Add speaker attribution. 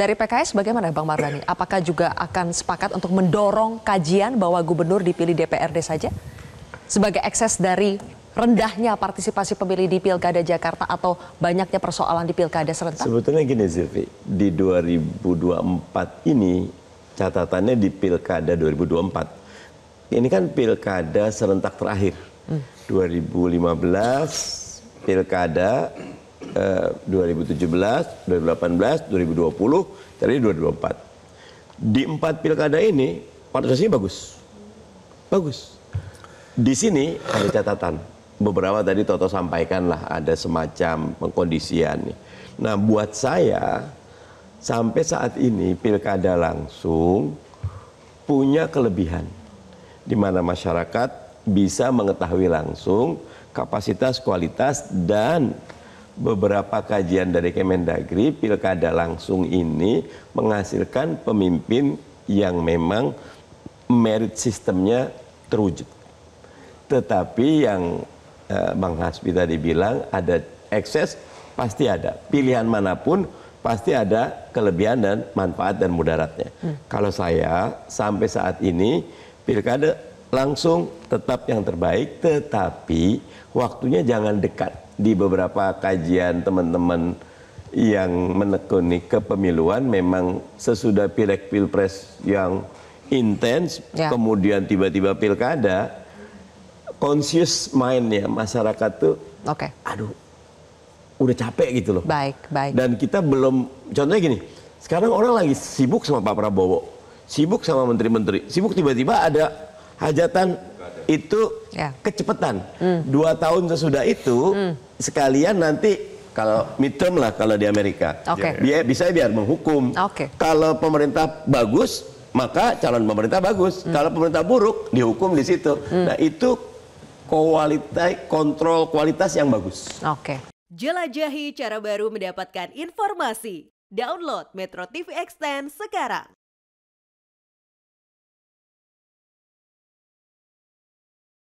Speaker 1: Dari PKS bagaimana Bang Mardhani? Apakah juga akan sepakat untuk mendorong kajian bahwa gubernur dipilih DPRD saja? Sebagai ekses dari rendahnya partisipasi pemilih di Pilkada Jakarta atau banyaknya persoalan di Pilkada serentak? Sebetulnya gini Zilvi, di 2024 ini catatannya di Pilkada 2024. Ini kan Pilkada serentak terakhir. Hmm. 2015 Pilkada 2017, 2018, 2020, tadi 2024. Di empat pilkada ini partisipasinya bagus. Bagus. Di sini ada catatan. Beberapa tadi Toto sampaikan lah ada semacam pengkondisian. Nah buat saya sampai saat ini pilkada langsung punya kelebihan di mana masyarakat bisa mengetahui langsung kapasitas, kualitas dan beberapa kajian dari Kemendagri pilkada langsung ini menghasilkan pemimpin yang memang merit sistemnya terwujud. Tetapi yang eh, Bang Hasbi tadi bilang ada ekses pasti ada. Pilihan manapun pasti ada kelebihan dan manfaat dan mudaratnya. Hmm. Kalau saya sampai saat ini pilkada langsung tetap yang terbaik tetapi waktunya jangan dekat di beberapa kajian teman-teman yang menekuni kepemiluan memang sesudah pilek pilpres yang intens ya. kemudian tiba-tiba pilkada conscious mindnya masyarakat tuh okay. aduh udah capek gitu loh baik baik dan kita belum contohnya gini sekarang orang lagi sibuk sama Pak Prabowo sibuk sama menteri-menteri sibuk tiba-tiba ada hajatan itu ya. kecepatan. Hmm. Dua tahun sesudah itu hmm. sekalian nanti kalau midterm lah kalau di Amerika. Okay. Dia eh, bisa biar menghukum. Okay. Kalau pemerintah bagus maka calon pemerintah bagus. Hmm. Kalau pemerintah buruk dihukum di situ. Hmm. Nah itu kualitas kontrol kualitas yang bagus. Okay. Jelajahi cara baru mendapatkan informasi. Download Metro TV Extend sekarang.